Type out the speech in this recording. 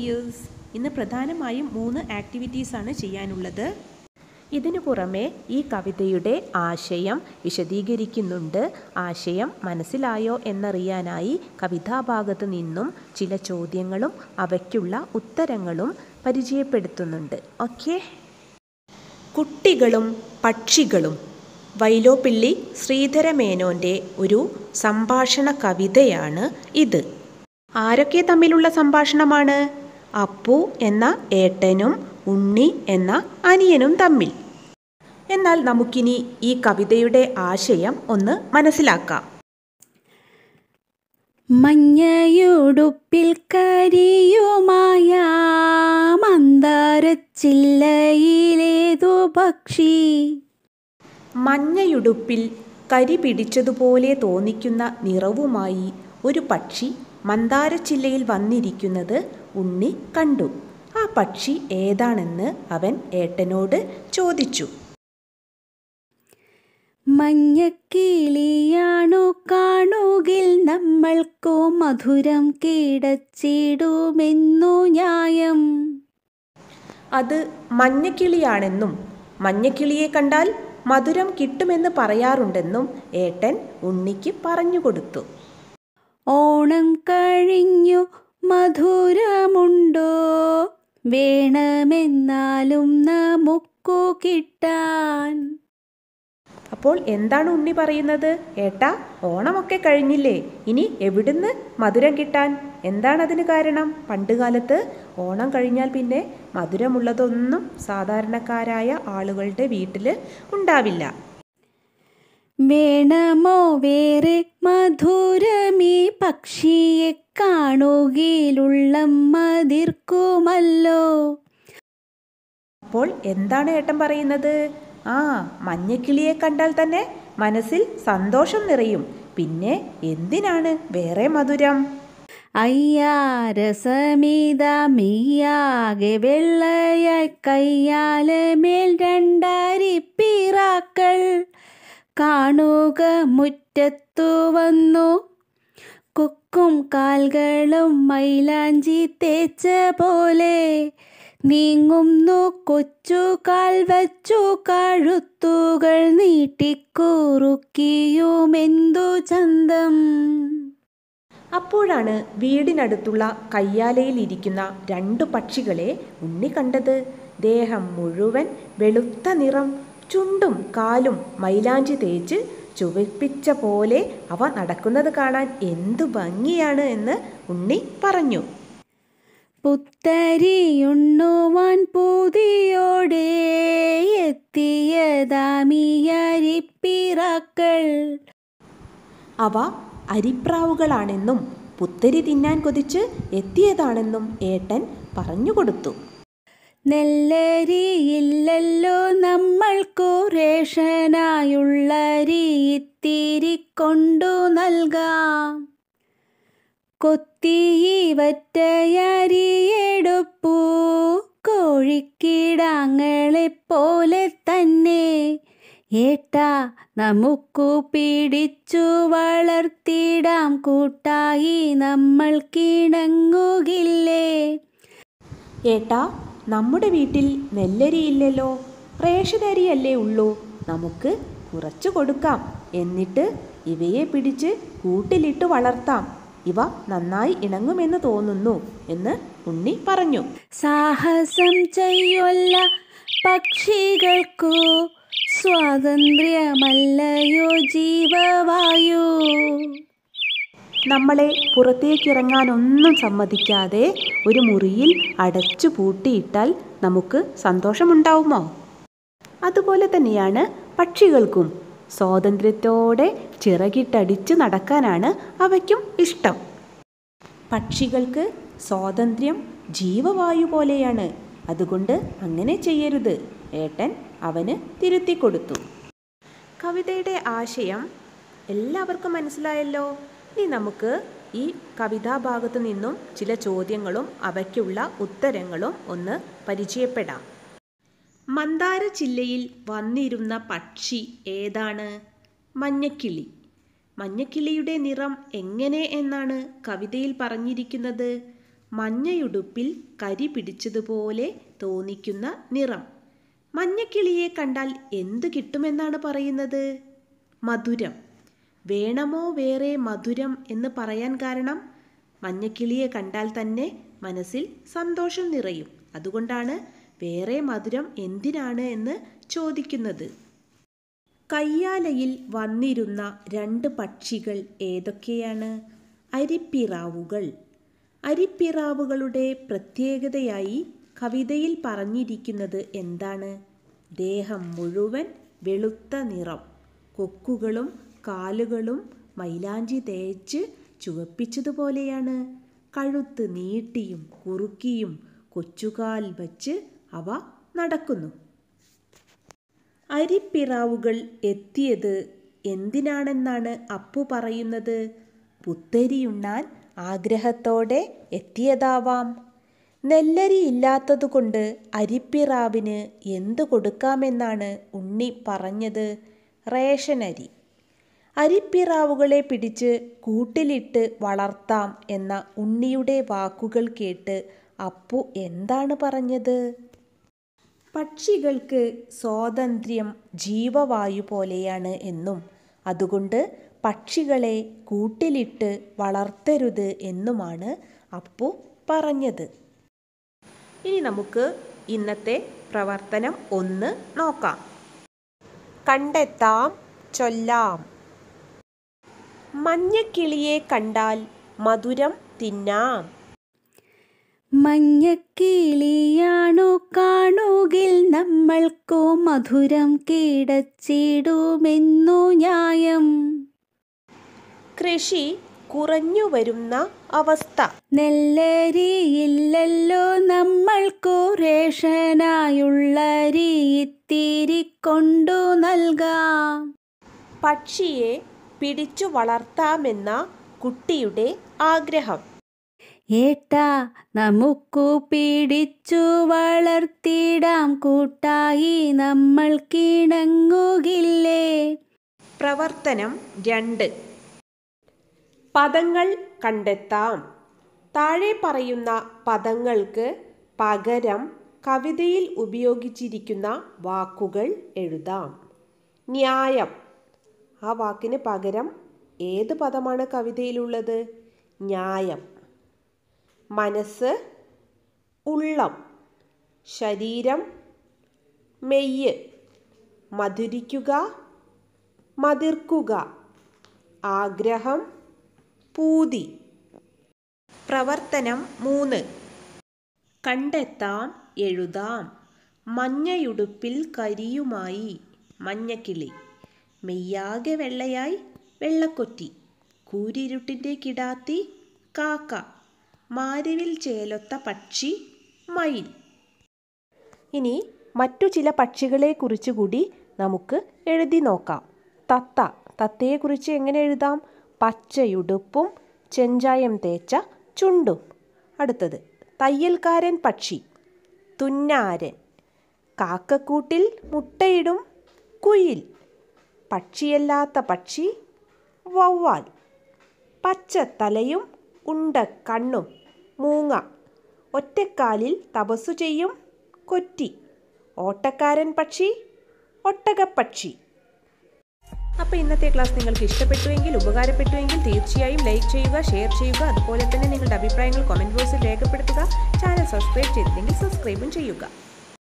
ideas ഇന്ന് പ്രധാനമായും മൂന്ന് ആക്ടിവിറ്റീസാണ് ചെയ്യാനുള്ളത് ഇതിനു പുറമെ ഈ കവിതയുടെ ആശയം വിശദീകരിക്കുന്നുണ്ട് ആശയം മനസ്സിലായോ എന്നറിയാനായി കവിതാഭാഗത്തു നിന്നും ചില ചോദ്യങ്ങളും അവയ്ക്കുള്ള ഉത്തരങ്ങളും പരിചയപ്പെടുത്തുന്നുണ്ട് ഓക്കെ കുട്ടികളും പക്ഷികളും വൈലോപ്പിള്ളി ശ്രീധരമേനോൻ്റെ ഒരു സംഭാഷണ കവിതയാണ് ഇത് ആരൊക്കെ തമ്മിലുള്ള സംഭാഷണമാണ് അപ്പു എന്ന ഏട്ടനും ഉണ്ണി എന്ന അനിയനും തമ്മിൽ എന്നാൽ നമുക്കിനി ഈ കവിതയുടെ ആശയം ഒന്ന് മനസ്സിലാക്കാം മഞ്ഞയുടുപ്പിൽ കരിയുമായ മന്ദാരച്ചില്ലയിലേതു പക്ഷി മഞ്ഞയുടുപ്പിൽ കരി പിടിച്ചതുപോലെ തോന്നിക്കുന്ന നിറവുമായി ഒരു പക്ഷി മന്ദാരച്ചില്ലയിൽ വന്നിരിക്കുന്നത് ഉണ്ണി കണ്ടു ആ പക്ഷി ഏതാണെന്ന് അവൻ ഏട്ടനോട് ചോദിച്ചു മഞ്ഞക്കിളിയാണോ കാണുകിൽ നമ്മൾക്കോ മധുരം കീടച്ചിടുമെന്നു ന്യായം അത് മഞ്ഞക്കിളിയാണെന്നും മഞ്ഞക്കിളിയെ കണ്ടാൽ മധുരം കിട്ടുമെന്ന് പറയാറുണ്ടെന്നും ഏട്ടൻ ഉണ്ണിക്ക് പറഞ്ഞു കൊടുത്തു ഓണം കഴിഞ്ഞു മധുരമുണ്ടോ വേണമെന്നാലും നമുക്കു കിട്ടാൻ അപ്പോൾ എന്താണ് ഉണ്ണി പറയുന്നത് ഏട്ടാ ഓണമൊക്കെ കഴിഞ്ഞില്ലേ ഇനി എവിടുന്ന് മധുരം കിട്ടാൻ എന്താണ് അതിന് കാരണം പണ്ടുകാലത്ത് ഓണം കഴിഞ്ഞാൽ പിന്നെ മധുരമുള്ളതൊന്നും സാധാരണക്കാരായ ആളുകളുടെ വീട്ടിൽ ഉണ്ടാവില്ല വേണമോ വേറെ മധുരം പക്ഷിയെ കാണുകയിലുള്ള മതിർക്കുമല്ലോ അപ്പോൾ എന്താണ് ഏട്ടൻ പറയുന്നത് ആ മഞ്ഞക്കിളിയെ കണ്ടാൽ തന്നെ മനസ്സിൽ സന്തോഷം നിറയും പിന്നെ എന്തിനാണ് വേറെ മധുരം അയ്യാ രസമിതമിയാകെ വെള്ളയായി കയ്യാലെ മേൽ രണ്ടരി പിറാക്കൾ കാണുക മുറ്റത്തു വന്നു കൊക്കും കാൽകളും മൈലാഞ്ചി തേച്ച പോലെ നീങ്ങുന്നു കൊച്ചു കാൽ വച്ചു കഴുത്തുകൾ നീട്ടിക്കൂറുക്കിയുമെന്തു ചന്തം അപ്പോഴാണ് വീടിനടുത്തുള്ള കയ്യാലയിൽ ഇരിക്കുന്ന രണ്ടു പക്ഷികളെ ഉണ്ണി കണ്ടത് ദേഹം മുഴുവൻ വെളുത്ത നിറം ചുണ്ടും കാലും മൈലാഞ്ചി തേച്ച് ചുവപ്പിച്ച പോലെ അവ നടക്കുന്നത് കാണാൻ എന്തു ഭംഗിയാണ് എന്ന് ഉണ്ണി പറഞ്ഞു പുത്തരിയുണ്ണുവാൻ പൂതിയോടെ എത്തിയതാമിയരിപ്പിറാക്കൾ അവ അരിപ്രാവുകളാണെന്നും പുത്തരി തിന്നാൻ കൊതിച്ച് എത്തിയതാണെന്നും ഏട്ടൻ പറഞ്ഞു കൊടുത്തു നെല്ലരിയില്ലല്ലോ നമ്മൾക്കോ ശ്ലേഷനായുള്ള രീത്തിരി കൊണ്ടു നൽകാം കൊത്തിയിവറ്റയരിയെടുപ്പൂ പോലെ തന്നെ ഏട്ടാ നമുക്കു പിടിച്ചു വളർത്തിടാം കൂട്ടായി നമ്മൾ കിണങ്ങുകില്ലേ ഏട്ടാ നമ്മുടെ വീട്ടിൽ നെല്ലരിയില്ലല്ലോ റേഷനരിയല്ലേ ഉള്ളൂ നമുക്ക് കുറച്ച് കൊടുക്കാം എന്നിട്ട് ഇവയെ പിടിച്ച് കൂട്ടിലിട്ട് വളർത്താം ഇവ നന്നായി ഇണങ്ങുമെന്ന് തോന്നുന്നു എന്ന് ഉണ്ണി പറഞ്ഞു സാഹസം ചെയ്യൊല്ല പക്ഷികൾക്കു സ്വാതന്ത്ര്യമല്ലയോ ജീവവായു നമ്മളെ പുറത്തേക്കിറങ്ങാനൊന്നും സമ്മതിക്കാതെ ഒരു മുറിയിൽ അടച്ചു പൂട്ടിയിട്ടാൽ നമുക്ക് സന്തോഷമുണ്ടാവുമോ അതുപോലെ തന്നെയാണ് പക്ഷികൾക്കും സ്വാതന്ത്ര്യത്തോടെ ചിറകിട്ടടിച്ച് നടക്കാനാണ് അവയ്ക്കും ഇഷ്ടം പക്ഷികൾക്ക് സ്വാതന്ത്ര്യം ജീവവായു പോലെയാണ് അതുകൊണ്ട് അങ്ങനെ ചെയ്യരുത് ഏട്ടൻ അവന് തിരുത്തി കൊടുത്തു കവിതയുടെ ആശയം എല്ലാവർക്കും മനസ്സിലായല്ലോ ഇനി നമുക്ക് ഈ കവിതാഭാഗത്തു നിന്നും ചില ചോദ്യങ്ങളും അവയ്ക്കുള്ള ഉത്തരങ്ങളും ഒന്ന് പരിചയപ്പെടാം മന്ദാര ജില്ലയിൽ വന്നിരുന്ന പക്ഷി ഏതാണ് മഞ്ഞക്കിളി മഞ്ഞക്കിളിയുടെ നിറം എങ്ങനെ എന്നാണ് കവിതയിൽ പറഞ്ഞിരിക്കുന്നത് മഞ്ഞയുടുപ്പിൽ കരി പിടിച്ചതുപോലെ തോന്നിക്കുന്ന നിറം മഞ്ഞക്കിളിയെ കണ്ടാൽ എന്ത് കിട്ടുമെന്നാണ് പറയുന്നത് മധുരം വേണമോ വേറെ മധുരം എന്ന് പറയാൻ കാരണം മഞ്ഞക്കിളിയെ കണ്ടാൽ തന്നെ മനസ്സിൽ സന്തോഷം നിറയും അതുകൊണ്ടാണ് വേറെ മധുരം എന്തിനാണ് എന്ന് ചോദിക്കുന്നത് കയ്യാലയിൽ വന്നിരുന്ന രണ്ട് പക്ഷികൾ ഏതൊക്കെയാണ് അരിപ്പിറാവുകൾ അരിപ്പിറാവുകളുടെ പ്രത്യേകതയായി കവിതയിൽ പറഞ്ഞിരിക്കുന്നത് എന്താണ് ദേഹം മുഴുവൻ വെളുത്ത നിറം കൊക്കുകളും കാലുകളും മൈലാഞ്ചി തേച്ച് ചുവപ്പിച്ചതുപോലെയാണ് കഴുത്ത് നീട്ടിയും കുറുക്കിയും കൊച്ചുകാൽ വച്ച് അവ നടക്കുന്നു അരിപ്പിറാവുകൾ എത്തിയത് എന്തിനാണെന്നാണ് അപ്പു പറയുന്നത് പുത്തരിയുണ്ണാൻ ആഗ്രഹത്തോടെ എത്തിയതാവാം നെല്ലരി ഇല്ലാത്തതുകൊണ്ട് അരിപ്പിറാവിന് എന്തു കൊടുക്കാമെന്നാണ് ഉണ്ണി പറഞ്ഞത് റേഷനരി അരിപ്പിറാവുകളെ പിടിച്ച് കൂട്ടിലിട്ട് വളർത്താം എന്ന ഉണ്ണിയുടെ വാക്കുകൾ കേട്ട് അപ്പു എന്താണ് പറഞ്ഞത് പക്ഷികൾക്ക് സ്വാതന്ത്ര്യം ജീവവായു പോലെയാണ് എന്നും അതുകൊണ്ട് പക്ഷികളെ കൂട്ടിലിട്ട് വളർത്തരുത് എന്നുമാണ് അപ്പു പറഞ്ഞത് ഇനി നമുക്ക് ഇന്നത്തെ പ്രവർത്തനം ഒന്ന് നോക്കാം കണ്ടെത്താം ചൊല്ലാം മഞ്ഞക്കിളിയെ കണ്ടാൽ മധുരം തിന്നാം മഞ്ഞക്കിളി മധുരം കീടച്ചിടുമെന്നു ന്യായം കൃഷി കുറഞ്ഞു വരുന്ന അവസ്ഥ നെല്ലരിയില്ലല്ലോ നമ്മൾക്കു റേഷനായുള്ളരി ഇത്തിരി കൊണ്ടു നൽകാം പക്ഷിയെ പിടിച്ചു വളർത്താമെന്ന കുട്ടിയുടെ ആഗ്രഹം ഏട്ടാ നമുക്കു പിടിച്ചു വളർത്തിടാം കൂട്ടായി നമ്മൾ കിണങ്ങുകില്ലേ പ്രവർത്തനം രണ്ട് പദങ്ങൾ കണ്ടെത്താം താഴെ പറയുന്ന പദങ്ങൾക്ക് പകരം കവിതയിൽ ഉപയോഗിച്ചിരിക്കുന്ന വാക്കുകൾ എഴുതാം ന്യായം ആ വാക്കിന് പകരം ഏത് പദമാണ് കവിതയിലുള്ളത് ന്യായം മനസ്സ് ഉള്ളം ശരീരം മെയ്യ് മധുരിക്കുക മതിർക്കുക ആഗ്രഹം പൂതി പ്രവർത്തനം മൂന്ന് കണ്ടെത്താം എഴുതാം മഞ്ഞയുടുപ്പിൽ കരിയുമായി മഞ്ഞക്കിളി മെയ്യാകെ വെള്ളയായി വെള്ളക്കൊറ്റി കൂരിരുട്ടിൻ്റെ കിടാത്തി കാക്ക മാരുവിൽ ചേലൊത്ത പക്ഷി മയിൽ ഇനി മറ്റു ചില പക്ഷികളെക്കുറിച്ച് കൂടി നമുക്ക് എഴുതി നോക്കാം തത്ത തത്തയെക്കുറിച്ച് എങ്ങനെ എഴുതാം പച്ചയുടുപ്പും ചെഞ്ചായം തേച്ച ചുണ്ടും അടുത്തത് തയ്യൽക്കാരൻ പക്ഷി തുന്നാരൻ കാക്കക്കൂട്ടിൽ മുട്ടയിടും കുയിൽ പക്ഷിയല്ലാത്ത പക്ഷി വവ്വാൽ പച്ചത്തലയും ഉണ്ട കണ്ണും മൂങ്ങ ഒറ്റക്കാലിൽ തപസ്സു ചെയ്യും കൊറ്റി ഓട്ടക്കാരൻ പക്ഷി ഒട്ടകപ്പക്ഷി അപ്പോൾ ഇന്നത്തെ ക്ലാസ് നിങ്ങൾക്ക് ഇഷ്ടപ്പെട്ടുവെങ്കിൽ ഉപകാരപ്പെട്ടുവെങ്കിൽ തീർച്ചയായും ലൈക്ക് ചെയ്യുക ഷെയർ ചെയ്യുക അതുപോലെ തന്നെ നിങ്ങളുടെ അഭിപ്രായങ്ങൾ കമൻറ്റ് ബോക്സിൽ രേഖപ്പെടുത്തുക ചാനൽ സബ്സ്ക്രൈബ് ചെയ്തില്ലെങ്കിൽ സബ്സ്ക്രൈബും ചെയ്യുക